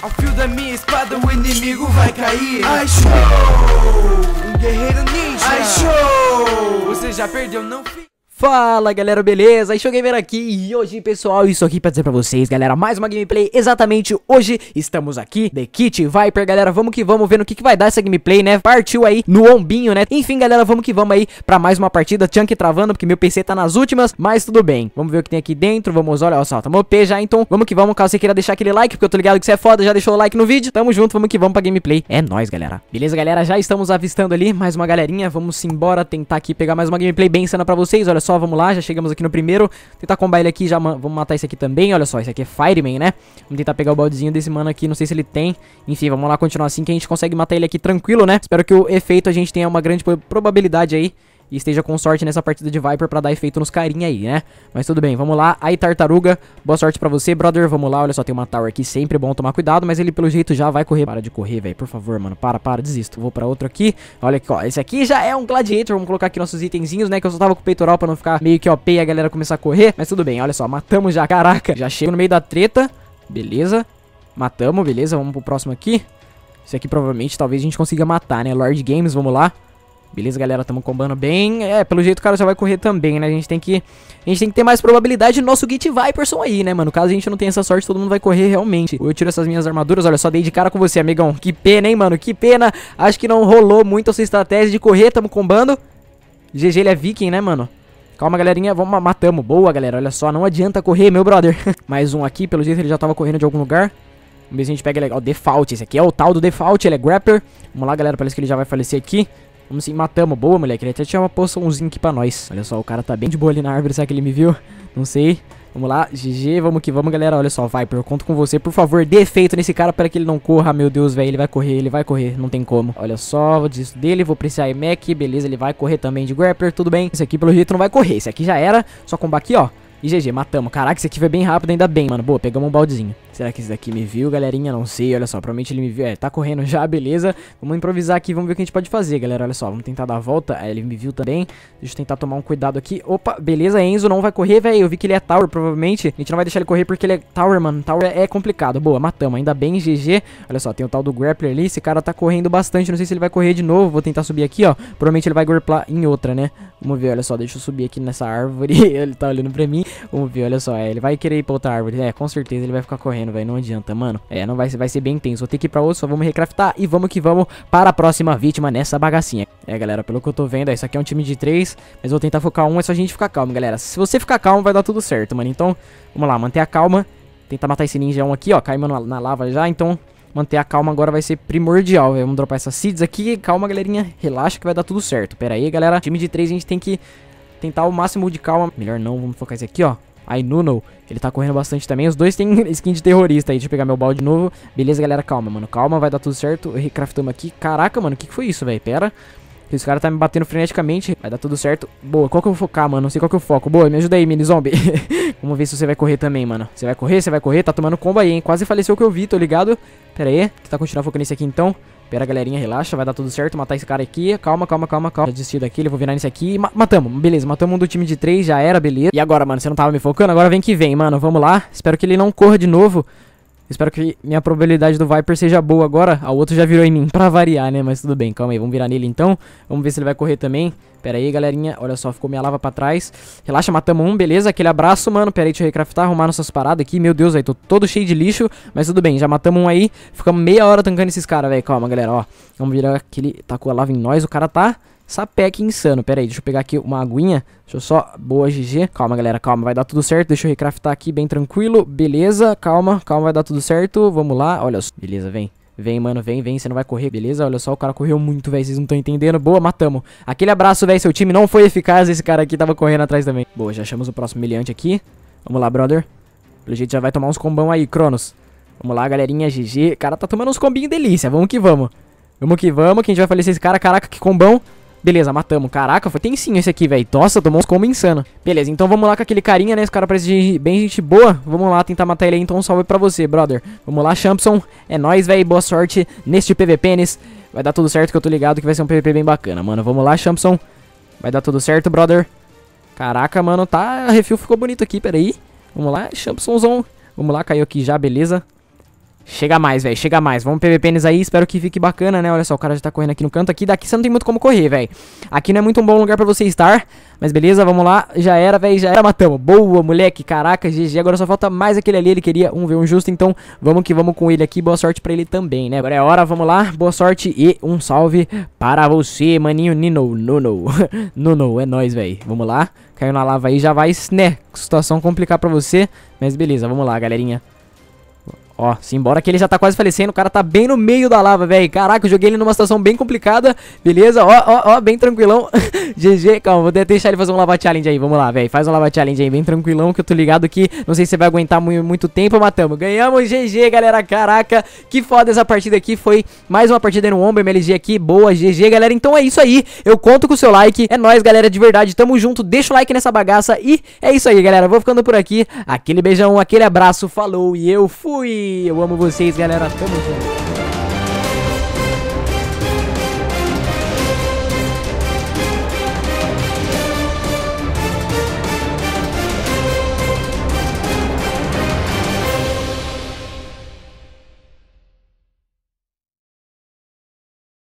Ao fio da minha espada o inimigo vai cair I show, um guerreiro ninja I show, você já perdeu, não fica Fala galera, beleza? Gamer aqui e hoje pessoal, isso aqui pra dizer pra vocês galera, mais uma gameplay, exatamente hoje estamos aqui, The Kit Viper galera, vamos que vamos, vendo o que, que vai dar essa gameplay né, partiu aí no ombinho né, enfim galera, vamos que vamos aí pra mais uma partida, Chunk travando porque meu PC tá nas últimas, mas tudo bem, vamos ver o que tem aqui dentro, vamos, olha só, tamo OP já então, vamos que vamos, caso você queira deixar aquele like, porque eu tô ligado que você é foda, já deixou o like no vídeo, tamo junto, vamos que vamos pra gameplay, é nóis galera, beleza galera, já estamos avistando ali mais uma galerinha, vamos embora tentar aqui pegar mais uma gameplay bem insana pra vocês, olha só, só, vamos lá, já chegamos aqui no primeiro. Tentar combar ele aqui, já vamos matar esse aqui também. Olha só, esse aqui é Fireman, né? Vamos tentar pegar o baldezinho desse mano aqui, não sei se ele tem. Enfim, vamos lá continuar assim que a gente consegue matar ele aqui tranquilo, né? Espero que o efeito a gente tenha uma grande probabilidade aí e esteja com sorte nessa partida de Viper pra dar efeito nos carinha aí, né? Mas tudo bem, vamos lá. Aí, Tartaruga, boa sorte pra você, brother. Vamos lá, olha só, tem uma Tower aqui, sempre bom tomar cuidado, mas ele pelo jeito já vai correr. Para de correr, velho, por favor, mano, para, para, desisto. Vou pra outro aqui. Olha aqui, ó, esse aqui já é um Gladiator, vamos colocar aqui nossos itenzinhos, né, que eu só tava com o peitoral pra não ficar meio que OP e a galera começar a correr. Mas tudo bem, olha só, matamos já, caraca. Já chego no meio da treta, beleza. Matamos, beleza, vamos pro próximo aqui. Esse aqui provavelmente talvez a gente consiga matar, né? Lord Games, vamos lá. Beleza, galera, tamo combando bem. É, pelo jeito o cara já vai correr também, né? A gente tem que a gente tem que ter mais probabilidade do nosso Git Viperson aí, né, mano? Caso a gente não tenha essa sorte, todo mundo vai correr realmente. Eu tiro essas minhas armaduras, olha, só dei de cara com você, amigão. Que pena, hein, mano? Que pena. Acho que não rolou muito a sua estratégia de correr, tamo combando. GG, ele é viking, né, mano? Calma, galerinha, vamos matamos. Boa, galera, olha só, não adianta correr, meu brother. mais um aqui, pelo jeito ele já tava correndo de algum lugar. Vamos ver se a gente pega legal. Default, esse aqui é o tal do default, ele é grapper. Vamos lá, galera, parece que ele já vai falecer aqui. Vamos sim, matamos. Boa, moleque. Ele até tinha uma poçãozinha aqui pra nós. Olha só, o cara tá bem de boa ali na árvore. Será que ele me viu? Não sei. Vamos lá, GG, vamos que vamos, galera. Olha só, Viper, eu conto com você. Por favor, dê efeito nesse cara para que ele não corra. Meu Deus, velho, ele vai correr, ele vai correr, não tem como. Olha só, vou desistir dele, vou precisar Mac, beleza, ele vai correr também de grappler, tudo bem. Esse aqui, pelo jeito, não vai correr, esse aqui já era. Só combate aqui, ó. E GG, matamos. Caraca, isso aqui foi bem rápido, ainda bem, mano. Boa, pegamos um baldezinho. Será que esse daqui me viu, galerinha? Não sei, olha só. Provavelmente ele me viu. É, tá correndo já, beleza. Vamos improvisar aqui, vamos ver o que a gente pode fazer, galera. Olha só, vamos tentar dar a volta. É, ele me viu também. Deixa eu tentar tomar um cuidado aqui. Opa, beleza, Enzo não vai correr, velho. Eu vi que ele é tower, provavelmente. A gente não vai deixar ele correr porque ele é tower, mano. Tower é, é complicado. Boa, matamos. Ainda bem, GG. Olha só, tem o tal do grappler ali. Esse cara tá correndo bastante. Não sei se ele vai correr de novo. Vou tentar subir aqui, ó. Provavelmente ele vai grapplar em outra, né? Vamos ver, olha só. Deixa eu subir aqui nessa árvore. ele tá olhando pra mim. Vamos ver, olha só. É, ele vai querer ir pra outra árvore. É, com certeza ele vai ficar correndo, velho. Não adianta, mano. É, não vai, vai ser bem tenso. Vou ter que ir pra outro, só vamos recraftar. E vamos que vamos para a próxima vítima nessa bagacinha. É, galera, pelo que eu tô vendo, é, isso aqui é um time de três. Mas vou tentar focar um, é só a gente ficar calmo, galera. Se você ficar calmo, vai dar tudo certo, mano. Então, vamos lá, manter a calma. Tentar matar esse ninja um aqui, ó. Caímos na, na lava já, então... Manter a calma agora vai ser primordial, velho. Vamos dropar essas seeds aqui. Calma, galerinha. Relaxa que vai dar tudo certo. Pera aí, galera. Time de três a gente tem que tentar o máximo de calma. Melhor não, vamos focar esse aqui, ó. Aí Nuno, ele tá correndo bastante também. Os dois têm skin de terrorista aí. Deixa eu pegar meu balde de novo. Beleza, galera, calma, mano. Calma, vai dar tudo certo. Recraftamos aqui. Caraca, mano, o que, que foi isso, velho? Pera. Esse cara tá me batendo freneticamente. Vai dar tudo certo. Boa, qual que eu vou focar, mano? Não sei qual que eu foco. Boa, me ajuda aí, mini zombie. Vamos ver se você vai correr também, mano. Você vai correr, você vai correr. Tá tomando combo aí, hein? Quase faleceu o que eu vi, tô ligado? Pera aí. Tentar continuar focando nesse aqui, então. Pera, galerinha, relaxa, vai dar tudo certo, matar esse cara aqui. Calma, calma, calma, calma. Já desisti ele vou virar nesse aqui. Ma matamos, beleza, matamos um do time de três já era, beleza. E agora, mano, você não tava me focando? Agora vem que vem, mano, vamos lá. Espero que ele não corra de novo. Espero que minha probabilidade do Viper seja boa agora. A o outro já virou em mim, pra variar, né? Mas tudo bem, calma aí. Vamos virar nele então. Vamos ver se ele vai correr também. Pera aí, galerinha. Olha só, ficou minha lava pra trás. Relaxa, matamos um, beleza. Aquele abraço, mano. Pera aí, deixa eu recraftar, arrumar nossas paradas aqui. Meu Deus, aí tô todo cheio de lixo. Mas tudo bem, já matamos um aí. Ficamos meia hora tancando esses caras, velho. Calma, galera, ó. Vamos virar aquele... Tacou tá a lava em nós, o cara tá... Sapec insano. Pera aí, deixa eu pegar aqui uma aguinha. Deixa eu só... Boa, GG. Calma, galera, calma. Vai dar tudo certo. Deixa eu recraftar aqui bem tranquilo. Beleza, calma, calma, vai dar tudo certo. Vamos lá. Olha, só, beleza, vem. Vem, mano, vem, vem, você não vai correr, beleza? Olha só, o cara correu muito, velho, vocês não estão entendendo. Boa, matamos. Aquele abraço, velho, seu time não foi eficaz, esse cara aqui tava correndo atrás também. Boa, já achamos o próximo miliante aqui. Vamos lá, brother. Pelo jeito já vai tomar uns combão aí, Cronos. Vamos lá, galerinha, GG. O cara tá tomando uns combinhos delícia, vamos que vamos. Vamos que vamos, que a gente vai falecer esse cara. Caraca, que combão. Beleza, matamos. Caraca, foi tensinho esse aqui, velho. Nossa, tomou uns combos insano. Beleza, então vamos lá com aquele carinha, né? Esse cara parece bem gente boa. Vamos lá tentar matar ele aí, então um salve pra você, brother. Vamos lá, Champson. É nóis, velho. Boa sorte neste PVP, nesse... Vai dar tudo certo que eu tô ligado que vai ser um PVP bem bacana, mano. Vamos lá, Champson. Vai dar tudo certo, brother. Caraca, mano, tá... O refil ficou bonito aqui, peraí. Vamos lá, Champsonzão. Vamos lá, caiu aqui já, beleza. Chega mais, velho, chega mais. Vamos PVP nisso aí, espero que fique bacana, né? Olha só, o cara já tá correndo aqui no canto. Aqui daqui você não tem muito como correr, velho. Aqui não é muito um bom lugar pra você estar. Mas beleza, vamos lá. Já era, velho, já era, matamos. Boa, moleque, caraca, GG. Agora só falta mais aquele ali, ele queria um V1 justo. Então vamos que vamos com ele aqui. Boa sorte pra ele também, né? Agora é hora, vamos lá. Boa sorte e um salve para você, maninho Nino. Nuno, Nuno, é nóis, velho. Vamos lá. Caiu na lava aí, já vai, né? Situação complicar pra você. Mas beleza, vamos lá, galerinha. Ó, simbora que ele já tá quase falecendo. O cara tá bem no meio da lava, velho. Caraca, eu joguei ele numa situação bem complicada. Beleza, ó, ó, ó, bem tranquilão. GG, calma, vou deixar ele fazer um lava challenge aí. Vamos lá, velho. Faz um lava challenge aí, bem tranquilão, que eu tô ligado que não sei se você vai aguentar muito, muito tempo, matamos. Ganhamos, GG, galera. Caraca, que foda essa partida aqui. Foi mais uma partida no ombro, MLG aqui. Boa, GG, galera. Então é isso aí. Eu conto com o seu like. É nóis, galera, de verdade. Tamo junto. Deixa o like nessa bagaça. E é isso aí, galera. Vou ficando por aqui. Aquele beijão, aquele abraço. Falou e eu fui. Eu amo vocês, galera. Tamo junto.